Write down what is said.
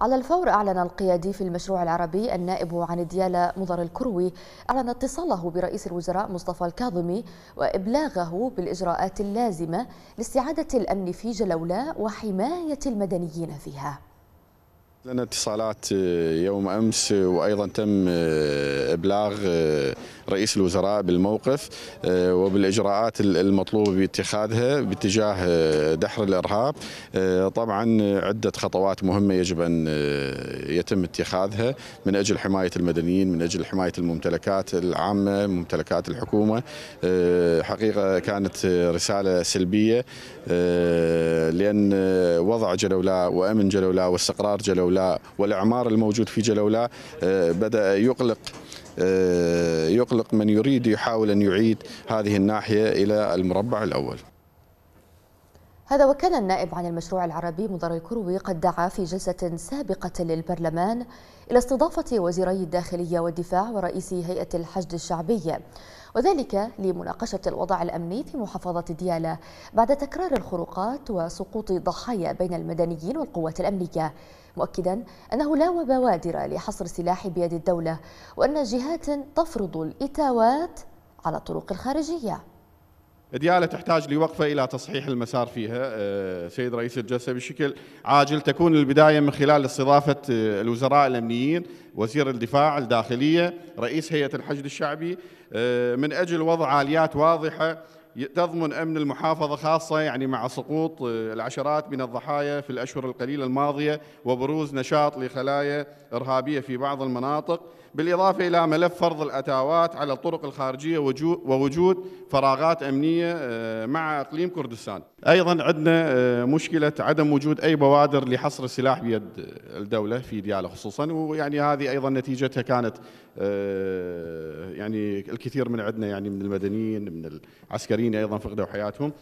على الفور أعلن القيادي في المشروع العربي النائب عن ديالة مضر الكروي أعلن اتصاله برئيس الوزراء مصطفى الكاظمي وإبلاغه بالإجراءات اللازمة لاستعادة الأمن في جلولة وحماية المدنيين فيها لنا اتصالات آه، يوم امس آه، وايضا تم آه، ابلاغ رئيس الوزراء بالموقف وبالاجراءات المطلوبه باتخاذها باتجاه دحر الارهاب طبعا عده خطوات مهمه يجب ان يتم اتخاذها من اجل حمايه المدنيين من اجل حمايه الممتلكات العامه ممتلكات الحكومه حقيقه كانت رساله سلبيه لان وضع جلولا وامن جلولا واستقرار جلولا جلولاء والإعمار الموجود في جلولاء آه، بدأ يقلق آه، يقلق من يريد يحاول أن يعيد هذه الناحية إلى المربع الأول هذا وكان النائب عن المشروع العربي مضر الكروي قد دعا في جلسة سابقة للبرلمان إلى استضافة وزيري الداخلية والدفاع ورئيس هيئة الحشد الشعبي وذلك لمناقشة الوضع الأمني في محافظة ديالى بعد تكرار الخروقات وسقوط ضحايا بين المدنيين والقوات الأمنية مؤكدا أنه لا وبوادر لحصر سلاح بيد الدولة وأن جهات تفرض الإتاوات على الطرق الخارجية دياله تحتاج لوقفة إلى تصحيح المسار فيها آه، سيد رئيس الجلسة بشكل عاجل تكون البداية من خلال استضافة آه، الوزراء الأمنيين وزير الدفاع الداخلية رئيس هيئة الحشد الشعبي آه، من أجل وضع آليات واضحة تضمن أمن المحافظة خاصة يعني مع سقوط آه، العشرات من الضحايا في الأشهر القليلة الماضية وبروز نشاط لخلايا إرهابية في بعض المناطق بالإضافة إلى ملف فرض الأتاوات على الطرق الخارجية ووجود فراغات أمنية آه، مع إقليم كردستان أيضا عندنا آه، مشكلة عدم وجود أي بوادر لحصر السلاح بيد الدولة في ديالة خصوصا ويعني هذه أيضا نتيجتها كانت يعني الكثير من عندنا يعني من المدنيين من العسكريين الذين ايضا فقدوا حياتهم